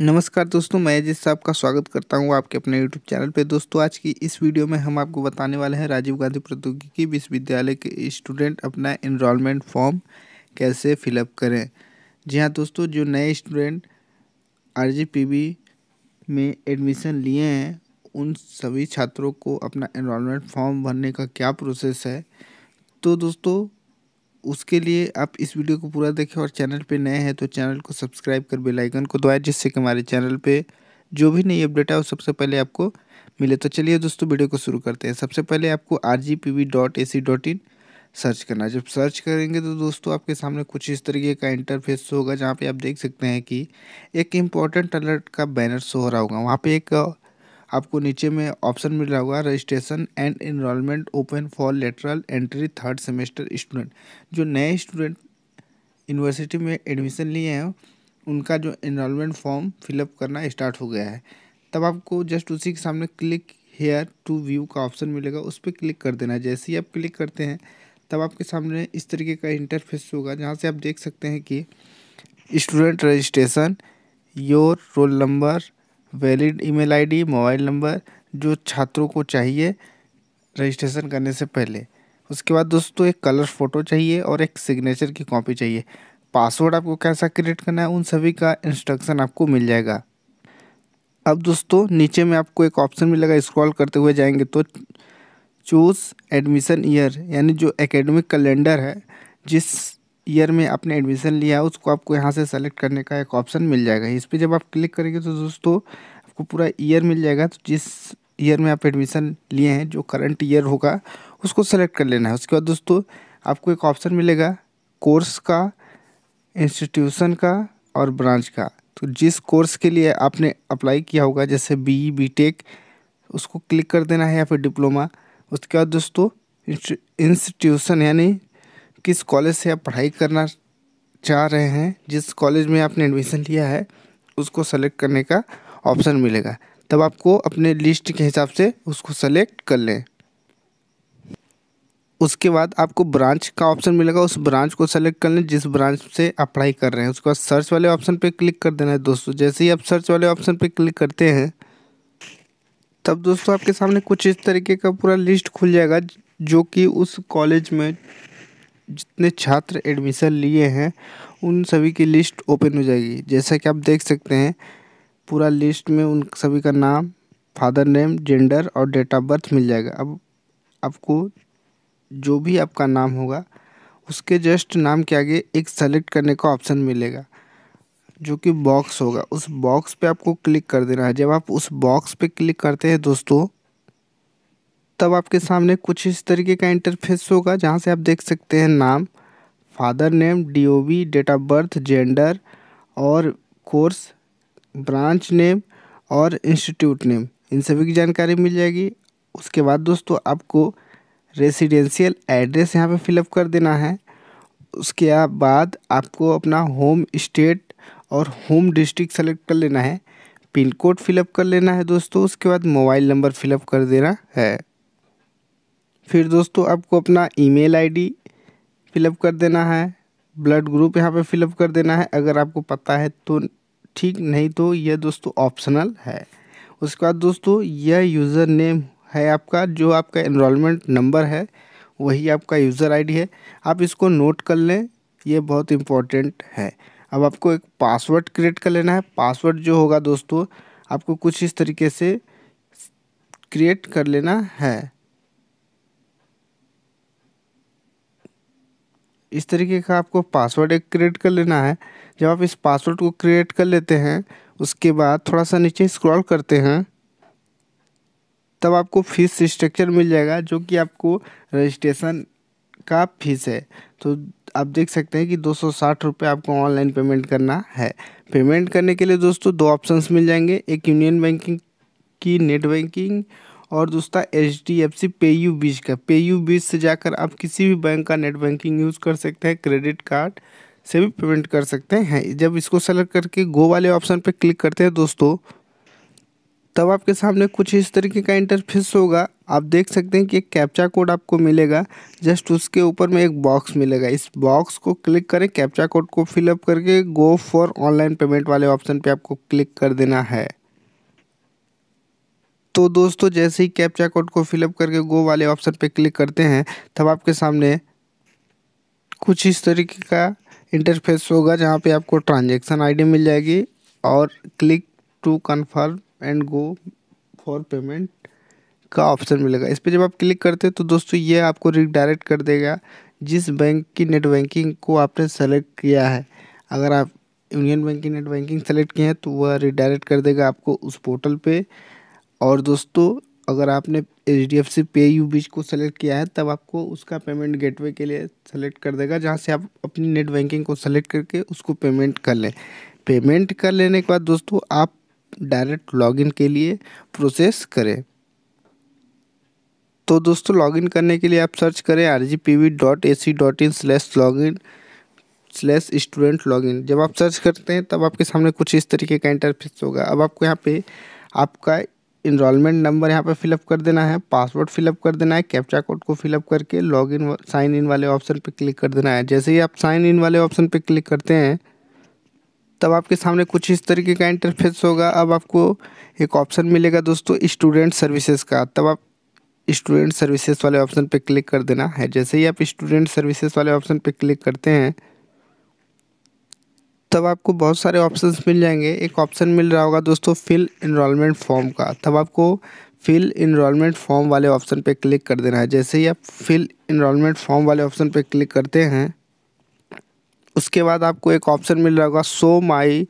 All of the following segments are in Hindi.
नमस्कार दोस्तों मैं जिस साहब का स्वागत करता हूं आपके अपने यूट्यूब चैनल पे दोस्तों आज की इस वीडियो में हम आपको बताने वाले हैं राजीव गांधी प्रौद्योगिकी विश्वविद्यालय के स्टूडेंट अपना इनरोलमेंट फॉर्म कैसे फिलअप करें जी हाँ दोस्तों जो नए स्टूडेंट आर में एडमिशन लिए हैं उन सभी छात्रों को अपना इनरोलमेंट फॉर्म भरने का क्या प्रोसेस है तो दोस्तों उसके लिए आप इस वीडियो को पूरा देखें और चैनल पे नए हैं तो चैनल को सब्सक्राइब कर बेल आइकन को दबाएं जिससे कि हमारे चैनल पे जो भी नई अपडेट है वो सबसे पहले आपको मिले तो चलिए दोस्तों वीडियो को शुरू करते हैं सबसे पहले आपको आर सर्च e करना जब सर्च करेंगे तो दोस्तों आपके सामने कुछ इस तरीके का इंटरफेस होगा जहाँ पर आप देख सकते हैं कि एक इम्पॉर्टेंट अलर्ट का बैनर शो हो रहा होगा वहाँ पर एक आपको नीचे में ऑप्शन मिल रहा होगा registration and enrolment open for lateral entry third semester student जो नए स्टूडेंट यूनिवर्सिटी में एडमिशन लिए हैं उनका जो इनरोलमेंट फॉर्म फिलअप करना स्टार्ट हो गया है तब आपको जस्ट उसी के सामने क्लिक हेयर टू व्यू का ऑप्शन मिलेगा उस पर क्लिक कर देना है जैसे ही आप क्लिक करते हैं तब आपके सामने इस तरीके का इंटरफेस होगा जहाँ से आप देख सकते हैं कि student registration your roll number valid email ID mobile number जो छात्रों को चाहिए रजिस्ट्रेशन करने से पहले उसके बाद दोस्तों एक कलर फ़ोटो चाहिए और एक सिग्नेचर की कॉपी चाहिए पासवर्ड आपको कैसा क्रिएट करना है उन सभी का इंस्ट्रक्शन आपको मिल जाएगा अब दोस्तों नीचे में आपको एक ऑप्शन मिलेगा स्क्रॉल करते हुए जाएंगे तो चूज़ एडमिशन ईयर यानी जो एकेडमिक कैलेंडर है जिस ईयर में आपने एडमिशन लिया उसको आपको यहाँ से सेलेक्ट करने का एक ऑप्शन मिल जाएगा इस पर जब आप क्लिक करेंगे तो दोस्तों आपको पूरा ईयर मिल जाएगा तो जिस ईयर में आप एडमिशन लिए हैं जो करंट ईयर होगा उसको सेलेक्ट कर लेना है उसके बाद दोस्तों आपको एक ऑप्शन मिलेगा कोर्स का इंस्टीट्यूशन का और ब्रांच का तो जिस कोर्स के लिए आपने अप्लाई किया होगा जैसे बी बी टेक उसको क्लिक कर देना है या फिर डिप्लोमा उसके बाद दोस्तों इंस्टीट्यूशन यानी किस कॉलेज से आप पढ़ाई करना चाह रहे हैं जिस कॉलेज में आपने एडमिशन लिया है उसको सेलेक्ट करने का ऑप्शन मिलेगा तब आपको अपने लिस्ट के हिसाब से उसको सेलेक्ट कर लें उसके बाद आपको ब्रांच का ऑप्शन मिलेगा उस ब्रांच को सेलेक्ट कर लें जिस ब्रांच से आप पढ़ाई कर रहे हैं उसके बाद सर्च वाले ऑप्शन पे क्लिक कर देना है दोस्तों जैसे ही आप सर्च वाले ऑप्शन पे क्लिक करते हैं तब दोस्तों आपके सामने कुछ इस तरीके का पूरा लिस्ट खुल जाएगा जो कि उस कॉलेज में जितने छात्र एडमिशन लिए हैं उन सभी की लिस्ट ओपन हो जाएगी जैसा कि आप देख सकते हैं पूरा लिस्ट में उन सभी का नाम फादर नेम जेंडर और डेट ऑफ बर्थ मिल जाएगा अब आपको जो भी आपका नाम होगा उसके जस्ट नाम के आगे एक सेलेक्ट करने का ऑप्शन मिलेगा जो कि बॉक्स होगा उस बॉक्स पे आपको क्लिक कर देना है जब आप उस बॉक्स पे क्लिक करते हैं दोस्तों तब आपके सामने कुछ इस तरीके का इंटरफेस होगा जहाँ से आप देख सकते हैं नाम father name DOB date of birth gender और कोर्स ब्रांच नेम और इंस्टीट्यूट नेम इन सभी की जानकारी मिल जाएगी उसके बाद दोस्तों आपको रेसिडेंशियल एड्रेस यहाँ पे फिलअप कर देना है उसके बाद आपको अपना होम स्टेट और होम डिस्ट्रिक्ट सेलेक्ट कर लेना है पिन कोड फिलअप कर लेना है दोस्तों उसके बाद मोबाइल नंबर फिलअप कर देना है फिर दोस्तों आपको अपना ईमेल आईडी फिलअप कर देना है ब्लड ग्रुप यहाँ पे फिलअप कर देना है अगर आपको पता है तो ठीक नहीं तो यह दोस्तों ऑप्शनल है उसके बाद दोस्तों यह यूज़र नेम है आपका जो आपका इनरोलमेंट नंबर है वही आपका यूज़र आईडी है आप इसको नोट कर लें यह बहुत इम्पोर्टेंट है अब आपको एक पासवर्ड क्रिएट कर लेना है पासवर्ड जो होगा दोस्तों आपको कुछ इस तरीके से क्रिएट कर लेना है इस तरीके का आपको पासवर्ड एक क्रिएट कर लेना है जब आप इस पासवर्ड को क्रिएट कर लेते हैं उसके बाद थोड़ा सा नीचे स्क्रॉल करते हैं तब आपको फीस स्ट्रक्चर मिल जाएगा जो कि आपको रजिस्ट्रेशन का फीस है तो आप देख सकते हैं कि दो सौ आपको ऑनलाइन पेमेंट करना है पेमेंट करने के लिए दोस्तों दो ऑप्शंस मिल जाएंगे एक यूनियन बैंकिंग की नेट बैंकिंग और दूसरा एच डी एफ सी पे यू बीज का पे यू बीज से जाकर आप किसी भी बैंक का नेट बैंकिंग यूज़ कर सकते हैं क्रेडिट कार्ड से भी पेमेंट कर सकते हैं जब इसको सेलेक्ट करके गो वाले ऑप्शन पर क्लिक करते हैं दोस्तों तब आपके सामने कुछ इस तरीके का इंटरफेस होगा आप देख सकते हैं कि एक कैप्चा कोड आपको मिलेगा जस्ट उसके ऊपर में एक बॉक्स मिलेगा इस बॉक्स को क्लिक करें कैप्चा कोड को फिलअप करके गो फॉर ऑनलाइन पेमेंट वाले ऑप्शन पे आपको क्लिक कर देना है तो दोस्तों जैसे ही कैप्चा कोड को फिलअप करके गो वाले ऑप्शन पे क्लिक करते हैं तब आपके सामने कुछ इस तरीके का इंटरफेस होगा जहाँ पे आपको ट्रांजैक्शन आईडी मिल जाएगी और click to confirm and go for payment का ऑप्शन मिलेगा इस पर जब आप क्लिक करते हैं तो दोस्तों ये आपको रिडायरेक्ट कर देगा जिस बैंक की नेट बैंकिंग को आपने सेलेक्ट किया है अगर आप यूनियन बैंक की नेट बैंकिंग सेलेक्ट किए हैं तो वह रिडायरेक्ट कर देगा आपको उस पोर्टल पर और दोस्तों अगर आपने एच डी एफ सी पे यू बीच को सेलेक्ट किया है तब आपको उसका पेमेंट गेटवे के लिए सेलेक्ट कर देगा जहाँ से आप अपनी नेट बैंकिंग को सेलेक्ट करके उसको पेमेंट कर लें पेमेंट कर लेने के बाद दोस्तों आप डायरेक्ट लॉगिन के लिए प्रोसेस करें तो दोस्तों लॉगिन करने के लिए आप सर्च करें R G P V dot A C dot in slash login slash student login जब आप सर्च करते हैं तब आपके सामने कुछ इस तरीके का इंटरफेस होगा अब आपको यहाँ पे आपका इनरोलमेंट नंबर यहाँ पर फिलअप कर देना है पासवर्ड फिलअप कर देना है कैप्चा कोड को फिलअप करके लॉग इन साइन इन वाले ऑप्शन पर क्लिक कर देना है जैसे ही आप साइन इन वाले ऑप्शन पर क्लिक करते हैं तब आपके सामने कुछ इस तरीके का इंटरफेस होगा अब आपको एक ऑप्शन मिलेगा दोस्तों स्टूडेंट सर्विसेज का तब आप स्टूडेंट सर्विसेज वाले ऑप्शन पर क्लिक कर देना है जैसे ही आप स्टूडेंट सर्विसेज वाले ऑप्शन पर क्लिक करते हैं तब आपको बहुत सारे ऑप्शंस मिल जाएंगे एक ऑप्शन मिल रहा होगा दोस्तों फिल इनमेंट फॉर्म का तब आपको फिल इनमेंट फॉर्म वाले ऑप्शन पे क्लिक कर देना है जैसे ही आप फिल इनमेंट फॉर्म वाले ऑप्शन पे क्लिक करते हैं उसके बाद आपको एक ऑप्शन मिल रहा होगा सो माई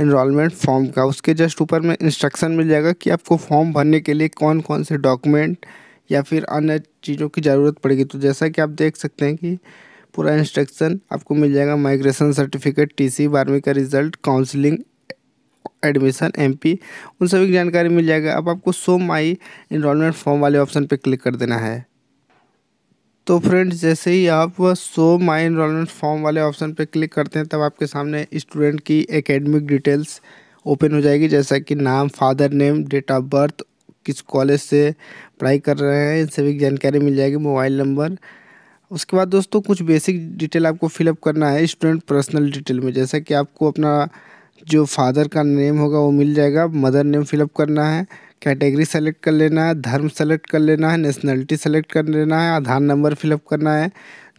इनमेंट फॉर्म का उसके जस्ट ऊपर में इंस्ट्रक्शन मिल जाएगा कि आपको फॉर्म भरने के लिए कौन कौन से डॉक्यूमेंट या फिर अन्य चीज़ों की ज़रूरत पड़ेगी तो जैसा कि आप देख सकते हैं कि पूरा इंस्ट्रक्शन आपको मिल जाएगा माइग्रेशन सर्टिफिकेट टीसी बारहवीं का रिजल्ट काउंसलिंग एडमिशन एमपी उन सभी की जानकारी मिल जाएगा अब आपको सो माई इनमेंट फॉर्म वाले ऑप्शन पर क्लिक कर देना है तो फ्रेंड्स जैसे ही आप सो माई इनमेंट फॉर्म वाले ऑप्शन पर क्लिक करते हैं तब आपके सामने स्टूडेंट की एकेडमिक डिटेल्स ओपन हो जाएगी जैसा कि नाम father name date of birth किस कॉलेज से पढ़ाई कर रहे हैं इन सभी की जानकारी मिल जाएगी मोबाइल नंबर उसके बाद दोस्तों कुछ बेसिक डिटेल आपको फिलअप करना है स्टूडेंट पर्सनल डिटेल में जैसा कि आपको अपना जो फादर का नेम होगा वो मिल जाएगा मदर नेम फिलअप करना है कैटेगरी सेलेक्ट कर लेना है धर्म सेलेक्ट कर लेना है नेशनलिटी सेलेक्ट कर लेना है आधार नंबर फिलअप करना है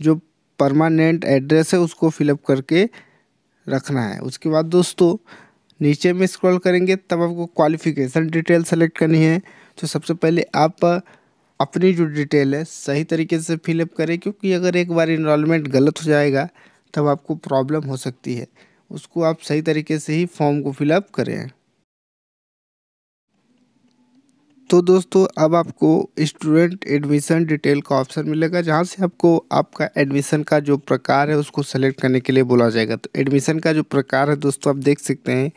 जो परमानेंट एड्रेस है उसको फिलअप करके रखना है उसके बाद दोस्तों नीचे में स्क्रॉल करेंगे तब आपको क्वालिफिकेशन डिटेल सेलेक्ट करनी है तो सबसे पहले आप अपनी जो डिटेल है सही तरीके से फिलअप करें क्योंकि अगर एक बार इनरोलमेंट गलत हो जाएगा तब आपको प्रॉब्लम हो सकती है उसको आप सही तरीके से ही फॉर्म को फिलअप करें तो दोस्तों अब आपको स्टूडेंट एडमिशन डिटेल का ऑप्शन मिलेगा जहाँ से आपको आपका एडमिशन का जो प्रकार है उसको सेलेक्ट करने के लिए बोला जाएगा तो एडमिशन का जो प्रकार है दोस्तों आप देख सकते हैं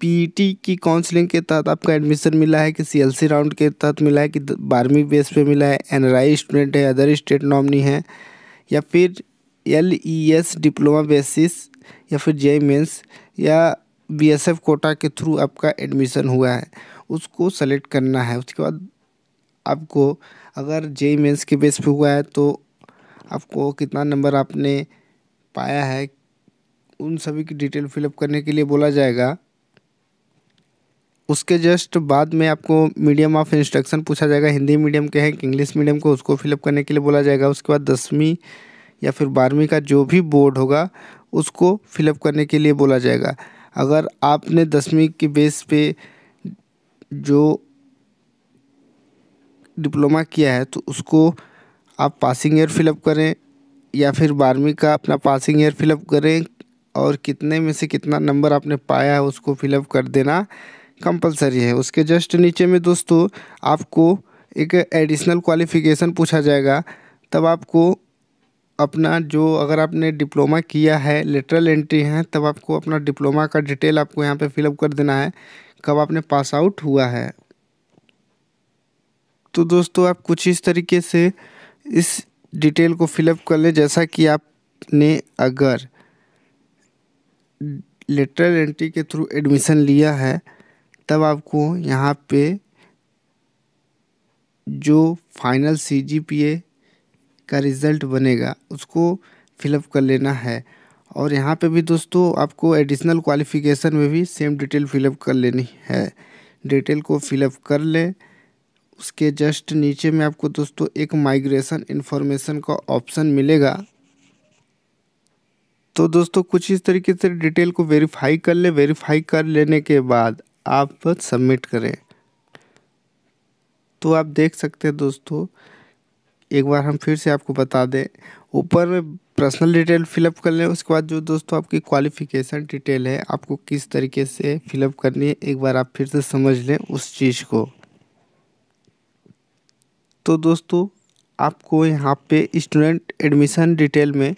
पीटी की काउंसलिंग के तहत आपका एडमिशन मिला है कि सीएलसी राउंड के तहत मिला है कि बारहवीं बेस पे मिला है एनआरआई स्टूडेंट है अदर स्टेट नॉमनी है या फिर एल डिप्लोमा बेसिस या फिर जे मेन्स या बीएसएफ कोटा के थ्रू आपका एडमिशन हुआ है उसको सेलेक्ट करना है उसके बाद आपको अगर जे मेन्स के बेस पर हुआ है तो आपको कितना नंबर आपने पाया है उन सभी की डिटेल फिलअप करने के लिए बोला जाएगा उसके जस्ट बाद में आपको मीडियम ऑफ इंस्ट्रक्शन पूछा जाएगा हिंदी मीडियम के हैं कि इंग्लिश मीडियम को उसको फिलअप करने के लिए बोला जाएगा उसके बाद दसवीं या फिर बारहवीं का जो भी बोर्ड होगा उसको फिलअप करने के लिए बोला जाएगा अगर आपने दसवीं के बेस पे जो डिप्लोमा किया है तो उसको आप पासिंग ईयर फिलअप करें या फिर बारहवीं का अपना पासिंग ईयर फिलअप करें और कितने में से कितना नंबर आपने पाया है उसको फिलअप कर देना कंपलसरी है उसके जस्ट नीचे में दोस्तों आपको एक एडिशनल क्वालिफ़िकेशन पूछा जाएगा तब आपको अपना जो अगर आपने डिप्लोमा किया है लेटरल एंट्री है तब आपको अपना डिप्लोमा का डिटेल आपको यहाँ पे फिलअप कर देना है कब आपने पास आउट हुआ है तो दोस्तों आप कुछ इस तरीके से इस डिटेल को फिलअप कर लें जैसा कि आपने अगर लेटरल एंट्री के थ्रू एडमिशन लिया है तब आपको यहाँ पे जो final C G P A का रिज़ल्ट बनेगा उसको फिलअप कर लेना है और यहाँ पे भी दोस्तों आपको एडिशनल क्वालिफिकेशन में भी सेम डिटेल फिलअप कर लेनी है डिटेल को फिलअप कर लें उसके जस्ट नीचे में आपको दोस्तों एक माइग्रेशन इन्फॉर्मेशन का ऑप्शन मिलेगा तो दोस्तों कुछ इस तरीके से डिटेल को वेरीफाई कर ले वेरीफाई कर लेने के बाद आप सबमिट करें तो आप देख सकते हैं दोस्तों एक बार हम फिर से आपको बता दें ऊपर में पर्सनल डिटेल फिलअप कर लें उसके बाद जो दोस्तों आपकी क्वालिफिकेशन डिटेल है आपको किस तरीके से फिलअप करनी है एक बार आप फिर से समझ लें उस चीज़ को तो दोस्तों आपको यहाँ पे स्टूडेंट एडमिशन डिटेल में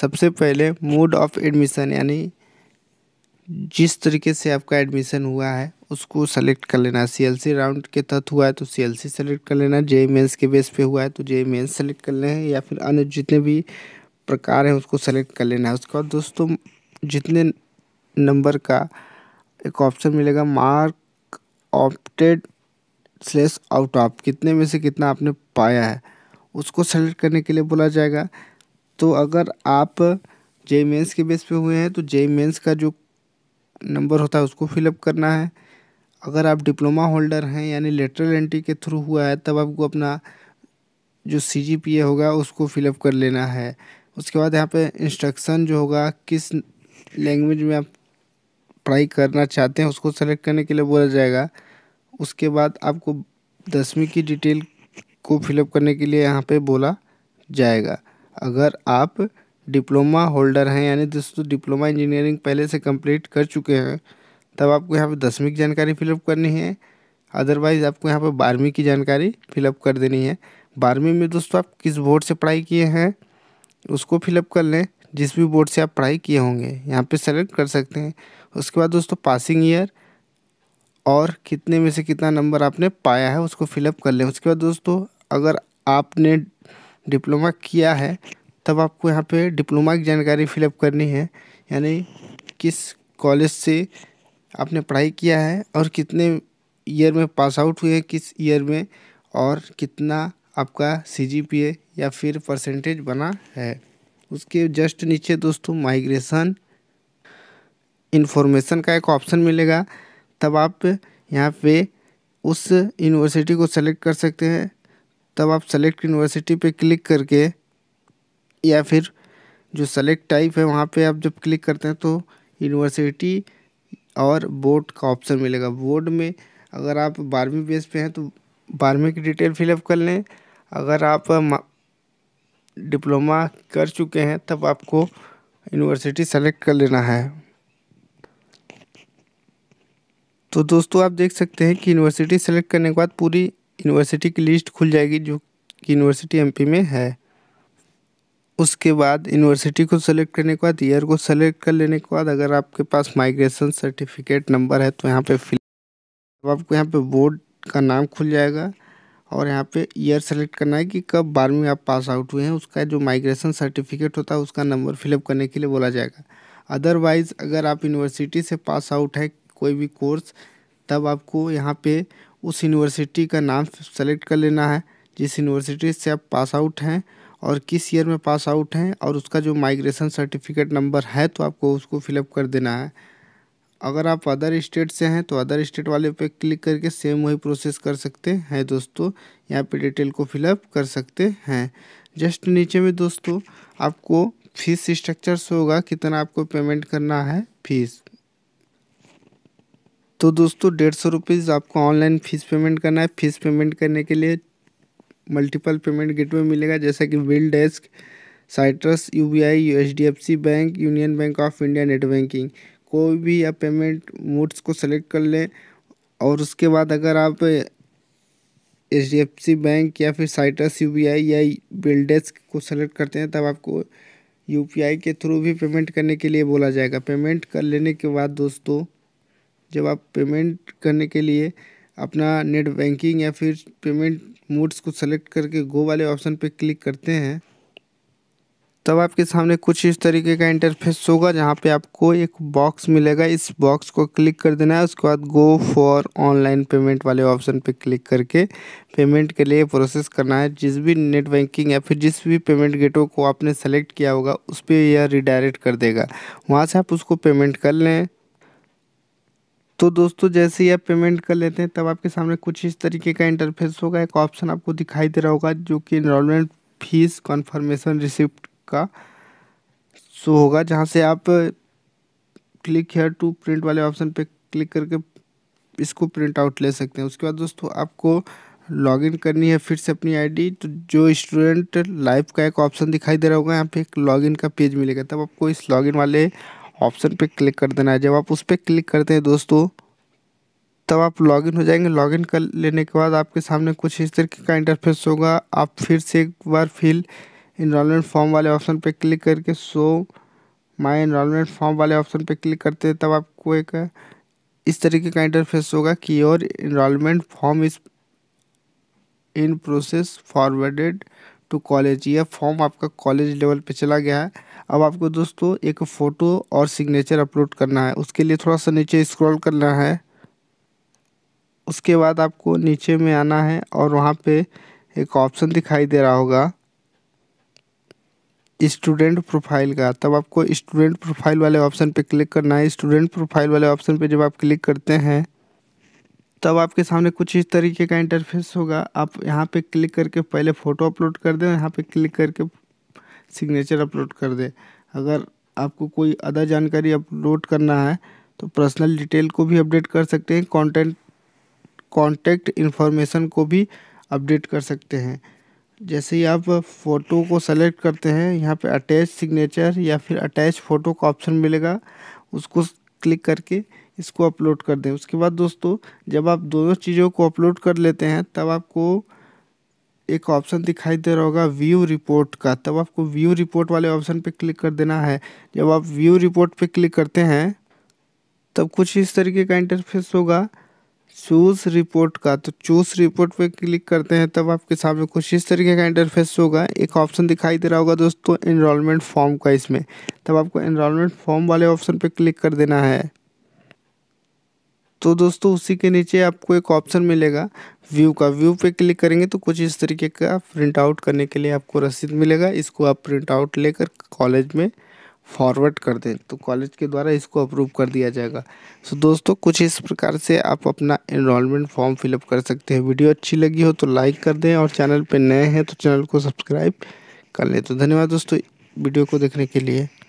सबसे पहले मोड ऑफ एडमिशन यानी जिस तरीके से आपका एडमिशन हुआ है उसको सेलेक्ट कर लेना है सी राउंड के तहत हुआ है तो सी सेलेक्ट कर लेना है जे मेन्स के बेस पे हुआ है तो जे मेन्स सेलेक्ट कर लेना है या फिर अन्य जितने भी प्रकार हैं उसको सेलेक्ट कर लेना है उसके बाद दोस्तों जितने नंबर का एक ऑप्शन मिलेगा मार्क ऑप्टेड स्लेस आउट ऑफ कितने में से कितना आपने पाया है उसको सेलेक्ट करने के लिए बोला जाएगा तो अगर आप जे मेन्स के बेस पे हुए हैं तो जे मेन्स का जो नंबर होता है उसको फिलअप करना है अगर आप डिप्लोमा होल्डर हैं यानी लेटरल एंट्री के थ्रू हुआ है तब आपको अपना जो सी जी पी ए होगा उसको फिलअप कर लेना है उसके बाद यहाँ पे इंस्ट्रक्शन जो होगा किस लैंग्वेज में आप पढ़ाई करना चाहते हैं उसको सेलेक्ट करने के लिए बोला जाएगा उसके बाद आपको दसवीं की डिटेल को फिलअप करने के लिए यहाँ पे बोला जाएगा अगर आप डिप्लोमा होल्डर हैं यानी दोस्तों डिप्लोमा इंजीनियरिंग पहले से कंप्लीट कर चुके हैं तब आपको यहाँ पर दसवीं की जानकारी फिलअप करनी है अदरवाइज़ आपको यहाँ पर बारहवीं की जानकारी फिलअप कर देनी है बारहवीं में दोस्तों आप किस बोर्ड से पढ़ाई किए हैं उसको फिलअप कर लें जिस भी बोर्ड से आप पढ़ाई किए होंगे यहाँ पे सेलेक्ट कर सकते हैं उसके बाद दोस्तों पासिंग ईयर और कितने में से कितना नंबर आपने पाया है उसको फिलअप कर लें उसके बाद दोस्तों अगर आपने डिप्लोमा किया है तब आपको यहाँ पे डिप्लोमा की जानकारी फिलअप करनी है यानी किस कॉलेज से आपने पढ़ाई किया है और कितने ईयर में पास आउट हुए हैं किस ईयर में और कितना आपका सी या फिर परसेंटेज बना है उसके जस्ट नीचे दोस्तों माइग्रेशन इन्फॉर्मेशन का एक ऑप्शन मिलेगा तब आप यहाँ पे उस यूनिवर्सिटी को सेलेक्ट कर सकते हैं तब आप सेलेक्ट यूनिवर्सिटी पे क्लिक करके या फिर जो सेलेक्ट टाइप है वहाँ पे आप जब क्लिक करते हैं तो यूनिवर्सिटी और बोर्ड का ऑप्शन मिलेगा बोर्ड में अगर आप बारहवीं बेस पे हैं तो बारहवीं की डिटेल फिलअप कर लें अगर आप डिप्लोमा कर चुके हैं तब आपको यूनिवर्सिटी सेलेक्ट कर लेना है तो दोस्तों आप देख सकते हैं कि यूनिवर्सिटी सेलेक्ट करने के बाद पूरी यूनिवर्सिटी की लिस्ट खुल जाएगी जो कि यूनिवर्सिटी एमपी में है उसके बाद यूनिवर्सिटी को सेलेक्ट करने के बाद ईयर को सेलेक्ट कर लेने के बाद अगर आपके पास माइग्रेशन सर्टिफिकेट नंबर है तो यहाँ पे फिल तो आपको यहाँ पे बोर्ड का नाम खुल जाएगा और यहाँ पे ईयर सेलेक्ट करना है कि कब बारहवीं आप पास आउट हुए हैं उसका जो माइग्रेशन सर्टिफिकेट होता है उसका नंबर फिलअप करने के लिए बोला जाएगा अदरवाइज़ अगर आप यूनिवर्सिटी से पास आउट है कोई भी कोर्स तब आपको यहाँ पर उस यूनिवर्सिटी का नाम सेलेक्ट कर लेना है जिस यूनिवर्सिटी से आप पास आउट हैं और किस ईयर में पास आउट हैं और उसका जो माइग्रेशन सर्टिफिकेट नंबर है तो आपको उसको फिलअप कर देना है अगर आप अदर स्टेट से हैं तो अदर स्टेट वाले पे क्लिक करके सेम वही प्रोसेस कर सकते हैं दोस्तों यहाँ पे डिटेल को फिलअप कर सकते हैं जस्ट नीचे में दोस्तों आपको फीस स्ट्रक्चर से होगा कितना आपको पेमेंट करना है फीस तो दोस्तों डेढ़ सौ रुपीज़ आपको ऑनलाइन फ़ीस पेमेंट करना है फ़ीस पेमेंट करने के लिए मल्टीपल पेमेंट गेटवे मिलेगा जैसा कि BillDesk Citrus U B I H D F C bank union bank of India net banking कोई भी आप पेमेंट मोड्स को सेलेक्ट कर लें और उसके बाद अगर आप H D F C bank या फिर साइट्रस यू बी आई या बिल डेस्क को सेलेक्ट करते हैं तब आपको यू पी आई के थ्रू भी पेमेंट करने के लिए बोला जाएगा पेमेंट कर लेने के बाद दोस्तों जब आप पेमेंट करने के लिए अपना नेट बैंकिंग या फिर पेमेंट मोड्स को सेलेक्ट करके गो वाले ऑप्शन पे क्लिक करते हैं तब आपके सामने कुछ इस तरीके का इंटरफेस होगा जहाँ पे आपको एक बॉक्स मिलेगा इस बॉक्स को क्लिक कर देना है उसके बाद गो फॉर ऑनलाइन पेमेंट वाले ऑप्शन पे क्लिक करके पेमेंट के लिए प्रोसेस करना है जिस भी नेट बैंकिंग या फिर जिस भी पेमेंट गेटों को आपने सेलेक्ट किया होगा उस पर यह रिडायरेक्ट कर देगा वहाँ से आप उसको पेमेंट कर लें तो दोस्तों जैसे ही आप पेमेंट कर लेते हैं तब आपके सामने कुछ इस तरीके का इंटरफेस होगा एक ऑप्शन आपको दिखाई दे रहा होगा जो कि इनरोलमेंट फीस कॉन्फर्मेशन रिसिप्ट का शो होगा जहाँ से आप क्लिक हेयर टू प्रिंट वाले ऑप्शन पर क्लिक करके इसको प्रिंट आउट ले सकते हैं उसके बाद दोस्तों आपको लॉगिन करनी है फिर से अपनी आईडी तो जो स्टूडेंट लाइव का एक ऑप्शन दिखाई दे रहा होगा यहाँ पे एक लॉगिन का पेज मिलेगा तब आपको इस लॉगिन वाले ऑप्शन पे क्लिक कर देना है जब आप उस पर क्लिक करते हैं दोस्तों तब आप लॉगिन हो जाएंगे लॉगिन कर लेने के बाद आपके सामने कुछ इस तरीके का इंटरफेस होगा आप फिर से एक बार फिल इनमेंट फॉर्म वाले ऑप्शन पर क्लिक करके सो माई इनमेंट फॉर्म वाले ऑप्शन पर क्लिक करते हैं तब आपको एक इस तरीके का इंटरफेस होगा कि your enrolment form is in process forwarded to college यह फॉर्म आपका कॉलेज लेवल पे चला गया है अब आपको दोस्तों एक फ़ोटो और सिग्नेचर अपलोड करना है उसके लिए थोड़ा सा नीचे स्क्रॉल करना है उसके बाद आपको नीचे में आना है और वहाँ पे एक ऑप्शन दिखाई दे रहा होगा स्टूडेंट प्रोफाइल का तब आपको स्टूडेंट प्रोफाइल वाले ऑप्शन पे क्लिक करना है स्टूडेंट प्रोफाइल वाले ऑप्शन पे जब आप क्लिक करते हैं तब आपके सामने कुछ इस तरीके का इंटरफेस होगा आप यहाँ पे क्लिक करके पहले फ़ोटो अपलोड कर दें यहाँ पे क्लिक करके सिग्नेचर अपलोड कर दें अगर आपको कोई अदर जानकारी अपलोड करना है तो पर्सनल डिटेल को भी अपडेट कर सकते हैं कॉन्टेंट कॉन्टैक्ट इन्फॉर्मेशन को भी अपडेट कर सकते हैं जैसे ही आप फ़ोटो को सेलेक्ट करते हैं यहाँ पे अटैच सिग्नेचर या फिर अटैच फ़ोटो का ऑप्शन मिलेगा उसको क्लिक करके इसको अपलोड कर दें उसके बाद दोस्तों जब आप दोनों चीज़ों को अपलोड कर लेते हैं तब आपको एक ऑप्शन दिखाई दे रहा होगा व्यू रिपोर्ट का तब आपको व्यू रिपोर्ट वाले ऑप्शन पे क्लिक कर देना है जब आप व्यू रिपोर्ट पे क्लिक करते हैं तब कुछ इस तरीके का इंटरफेस होगा चूस रिपोर्ट का तो चूस रिपोर्ट पे क्लिक करते हैं तब आपके सामने कुछ इस तरीके का इंटरफेस होगा एक ऑप्शन दिखाई दे रहा होगा दोस्तों इनरोलमेंट फॉर्म का इसमें तब आपको इनरोलमेंट फॉर्म वाले ऑप्शन पे क्लिक कर देना है तो दोस्तों उसी के नीचे आपको एक ऑप्शन मिलेगा व्यू का व्यू पे क्लिक करेंगे तो कुछ इस तरीके का प्रिंट आउट करने के लिए आपको रसीद मिलेगा इसको आप प्रिंट आउट लेकर कॉलेज में फॉरवर्ड कर दें तो कॉलेज के द्वारा इसको अप्रूव कर दिया जाएगा सो so, दोस्तों कुछ इस प्रकार से आप अपना इनरोलमेंट फॉर्म फिलअप कर सकते हैं वीडियो अच्छी लगी हो तो लाइक कर दें और चैनल पर नए हैं तो चैनल को सब्सक्राइब कर लें तो धन्यवाद दोस्तों वीडियो को देखने के लिए